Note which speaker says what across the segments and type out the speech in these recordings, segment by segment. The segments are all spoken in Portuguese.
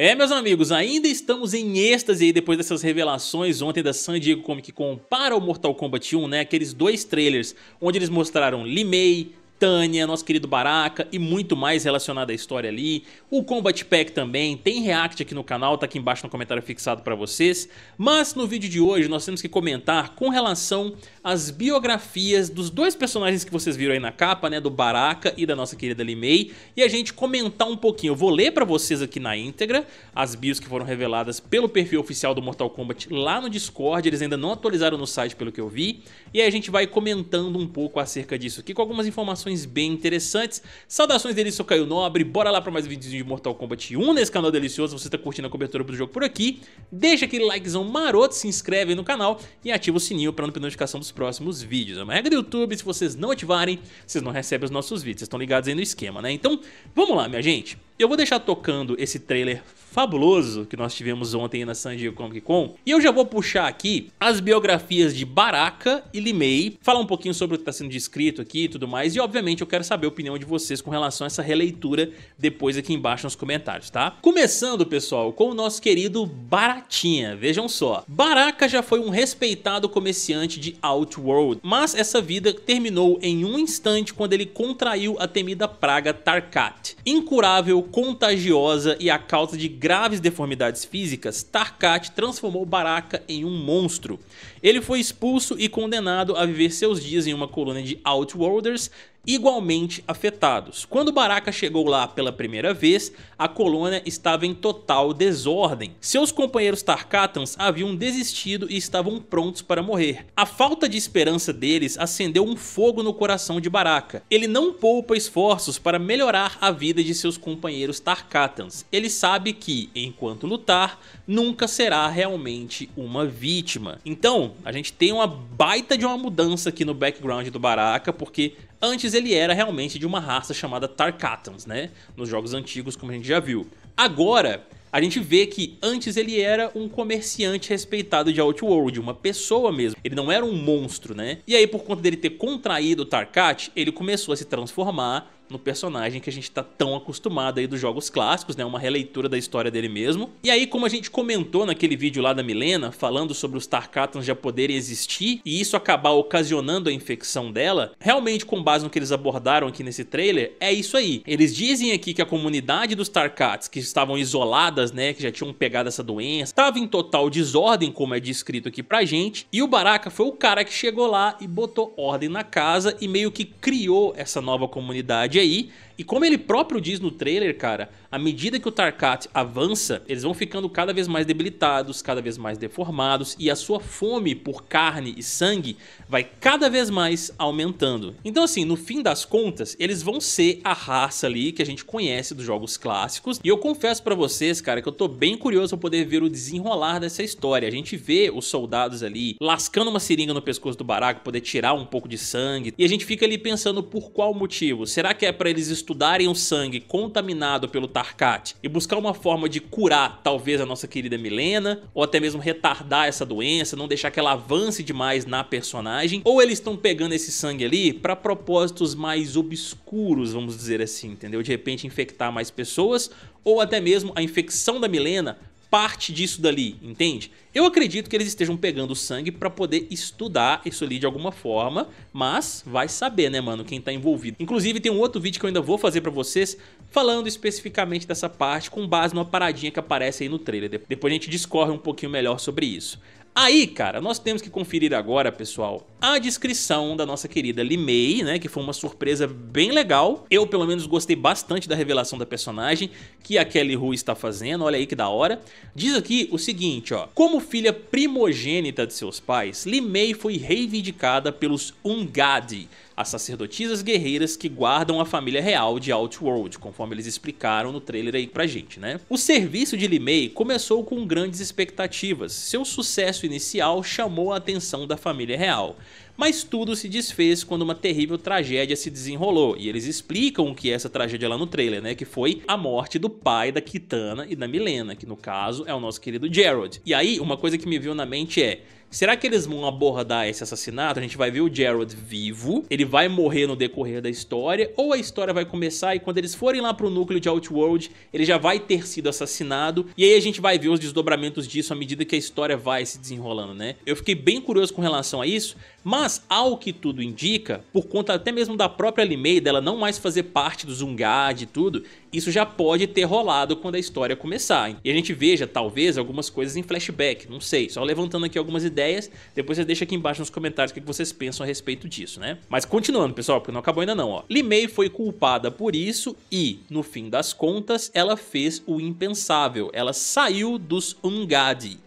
Speaker 1: É, meus amigos, ainda estamos em êxtase aí depois dessas revelações ontem da San Diego Comic Con para o Mortal Kombat 1, né? Aqueles dois trailers onde eles mostraram Limei, Tânia, nosso querido Baraka e muito mais relacionado à história ali. O Combat Pack também, tem react aqui no canal, tá aqui embaixo no comentário fixado para vocês. Mas no vídeo de hoje nós temos que comentar com relação às biografias dos dois personagens que vocês viram aí na capa, né, do Baraka e da nossa querida Limei, e a gente comentar um pouquinho. Eu vou ler para vocês aqui na íntegra as bios que foram reveladas pelo perfil oficial do Mortal Kombat lá no Discord, eles ainda não atualizaram no site pelo que eu vi, e aí a gente vai comentando um pouco acerca disso aqui com algumas informações informações bem interessantes. Saudações delícia, eu Caio Nobre, bora lá para mais um de Mortal Kombat 1 nesse canal delicioso, você está curtindo a cobertura do jogo por aqui, deixa aquele likezão maroto, se inscreve no canal e ativa o sininho para não perder notificação dos próximos vídeos. É uma regra do YouTube, se vocês não ativarem, vocês não recebem os nossos vídeos, vocês estão ligados aí no esquema, né? Então, vamos lá, minha gente. Eu vou deixar tocando esse trailer fabuloso que nós tivemos ontem na San Diego Comic Con. E eu já vou puxar aqui as biografias de Baraka e Limei, falar um pouquinho sobre o que está sendo descrito aqui e tudo mais. E obviamente eu quero saber a opinião de vocês com relação a essa releitura depois aqui embaixo nos comentários, tá? Começando, pessoal, com o nosso querido Baratinha. Vejam só. Baraka já foi um respeitado comerciante de Outworld, mas essa vida terminou em um instante quando ele contraiu a temida praga Tarkat, incurável contagiosa e a causa de graves deformidades físicas, Tarkat transformou Baraka em um monstro. Ele foi expulso e condenado a viver seus dias em uma colônia de Outworlders igualmente afetados. Quando Baraka chegou lá pela primeira vez, a colônia estava em total desordem. Seus companheiros Tarkatans haviam desistido e estavam prontos para morrer. A falta de esperança deles acendeu um fogo no coração de Baraka. Ele não poupa esforços para melhorar a vida de seus companheiros Tarkatans. Ele sabe que, enquanto lutar, nunca será realmente uma vítima. Então, a gente tem uma baita de uma mudança aqui no background do Baraka, porque Antes ele era realmente de uma raça chamada Tarkatans, né? Nos jogos antigos, como a gente já viu. Agora, a gente vê que antes ele era um comerciante respeitado de Outworld, uma pessoa mesmo. Ele não era um monstro, né? E aí, por conta dele ter contraído o Tarkat, ele começou a se transformar no personagem que a gente tá tão acostumado aí dos jogos clássicos, né? Uma releitura da história dele mesmo. E aí, como a gente comentou naquele vídeo lá da Milena, falando sobre os Tarkatans já poderem existir e isso acabar ocasionando a infecção dela, realmente com base no que eles abordaram aqui nesse trailer, é isso aí. Eles dizem aqui que a comunidade dos Tarkats, que estavam isoladas, né, que já tinham pegado essa doença, estava em total desordem, como é descrito aqui pra gente, e o Baraka foi o cara que chegou lá e botou ordem na casa e meio que criou essa nova comunidade aí e como ele próprio diz no trailer, cara, à medida que o Tarkat avança, eles vão ficando cada vez mais debilitados, cada vez mais deformados e a sua fome por carne e sangue vai cada vez mais aumentando. Então assim, no fim das contas, eles vão ser a raça ali que a gente conhece dos jogos clássicos. E eu confesso para vocês, cara, que eu tô bem curioso pra poder ver o desenrolar dessa história. A gente vê os soldados ali lascando uma seringa no pescoço do Barack, poder tirar um pouco de sangue. E a gente fica ali pensando por qual motivo. Será que é para eles estudarem o sangue contaminado pelo Tarkat e buscar uma forma de curar talvez a nossa querida Milena, ou até mesmo retardar essa doença, não deixar que ela avance demais na personagem, ou eles estão pegando esse sangue ali para propósitos mais obscuros, vamos dizer assim, entendeu? De repente infectar mais pessoas, ou até mesmo a infecção da Milena parte disso dali, entende? Eu acredito que eles estejam pegando sangue para poder estudar isso ali de alguma forma, mas vai saber, né, mano, quem tá envolvido. Inclusive, tem um outro vídeo que eu ainda vou fazer para vocês falando especificamente dessa parte com base numa paradinha que aparece aí no trailer. Depois a gente discorre um pouquinho melhor sobre isso. Aí, cara, nós temos que conferir agora, pessoal, a descrição da nossa querida Limei, né, que foi uma surpresa bem legal. Eu, pelo menos, gostei bastante da revelação da personagem que a Kelly Hu está fazendo, olha aí que da hora. Diz aqui o seguinte, ó, como filha primogênita de seus pais, Limei foi reivindicada pelos Ungadi, as sacerdotisas guerreiras que guardam a família real de Outworld, conforme eles explicaram no trailer aí pra gente, né? O serviço de Limei começou com grandes expectativas. Seu sucesso inicial chamou a atenção da família real. Mas tudo se desfez quando uma terrível tragédia se desenrolou, e eles explicam o que é essa tragédia lá no trailer, né? Que foi a morte do pai da Kitana e da Milena, que no caso é o nosso querido Gerald. E aí, uma coisa que me veio na mente é. Será que eles vão abordar esse assassinato? A gente vai ver o Gerald vivo, ele vai morrer no decorrer da história, ou a história vai começar e quando eles forem lá pro núcleo de Outworld, ele já vai ter sido assassinado, e aí a gente vai ver os desdobramentos disso à medida que a história vai se desenrolando, né? Eu fiquei bem curioso com relação a isso, mas, ao que tudo indica, por conta até mesmo da própria Limei, dela não mais fazer parte do Zungad e tudo, isso já pode ter rolado quando a história começar. E a gente veja, talvez, algumas coisas em flashback, não sei. Só levantando aqui algumas ideias, depois você deixa aqui embaixo nos comentários o que vocês pensam a respeito disso, né? Mas continuando, pessoal, porque não acabou ainda não, ó. Limei foi culpada por isso e, no fim das contas, ela fez o impensável. Ela saiu dos Ungadi.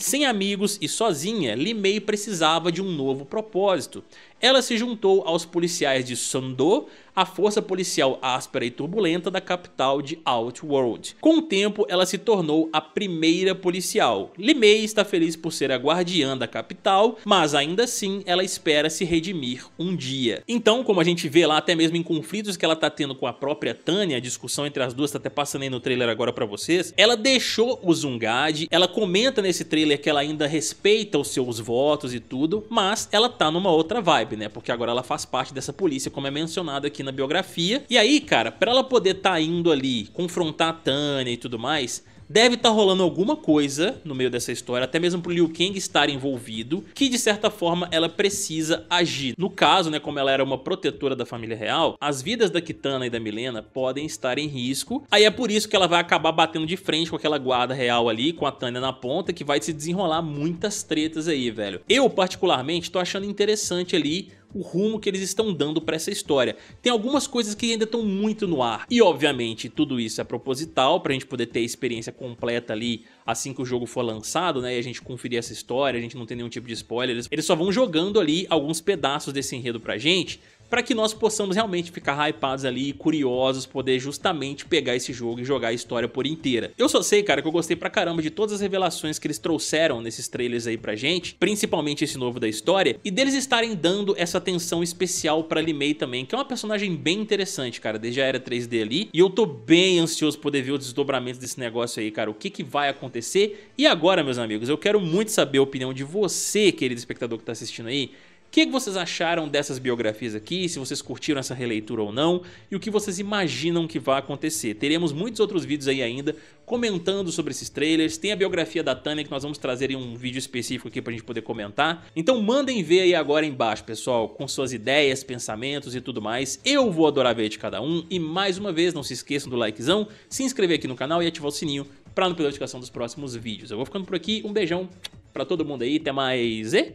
Speaker 1: Sem amigos e sozinha, Limei precisava de um novo propósito. Ela se juntou aos policiais de Sundô, a força policial áspera e turbulenta da capital de Outworld. Com o tempo, ela se tornou a primeira policial. Limei está feliz por ser a guardiã da capital, mas ainda assim ela espera se redimir um dia. Então, como a gente vê lá, até mesmo em conflitos que ela está tendo com a própria Tânia, a discussão entre as duas está até passando aí no trailer agora para vocês, ela deixou o Zungad, ela comenta nesse trailer que ela ainda respeita os seus votos e tudo, mas ela tá numa outra vibe vibe, né? Porque agora ela faz parte dessa polícia, como é mencionado aqui na biografia. E aí, cara, para ela poder tá indo ali confrontar a Tânia e tudo mais, Deve estar tá rolando alguma coisa no meio dessa história, até mesmo pro Liu Kang estar envolvido, que de certa forma ela precisa agir. No caso, né, como ela era uma protetora da família real, as vidas da Kitana e da Milena podem estar em risco. Aí é por isso que ela vai acabar batendo de frente com aquela guarda real ali, com a Tânia na ponta, que vai se desenrolar muitas tretas aí, velho. Eu, particularmente, tô achando interessante ali o rumo que eles estão dando para essa história. Tem algumas coisas que ainda estão muito no ar. E obviamente tudo isso é proposital para a gente poder ter a experiência completa ali assim que o jogo for lançado, né? E a gente conferir essa história, a gente não tem nenhum tipo de spoiler. Eles, só vão jogando ali alguns pedaços desse enredo pra gente para que nós possamos realmente ficar hypados ali, curiosos, poder justamente pegar esse jogo e jogar a história por inteira. Eu só sei, cara, que eu gostei pra caramba de todas as revelações que eles trouxeram nesses trailers aí pra gente, principalmente esse novo da história, e deles estarem dando essa atenção especial pra Limei também, que é uma personagem bem interessante, cara, desde a era 3D ali, e eu tô bem ansioso poder ver o desdobramento desse negócio aí, cara, o que que vai acontecer. E agora, meus amigos, eu quero muito saber a opinião de você, querido espectador que tá assistindo aí, o que, vocês acharam dessas biografias aqui, se vocês curtiram essa releitura ou não, e o que vocês imaginam que vai acontecer. Teremos muitos outros vídeos aí ainda comentando sobre esses trailers, tem a biografia da Tânia que nós vamos trazer em um vídeo específico aqui pra gente poder comentar. Então mandem ver aí agora embaixo, pessoal, com suas ideias, pensamentos e tudo mais. Eu vou adorar ver de cada um, e mais uma vez, não se esqueçam do likezão, se inscrever aqui no canal e ativar o sininho pra não perder a notificação dos próximos vídeos. Eu vou ficando por aqui, um beijão pra todo mundo aí, até mais e...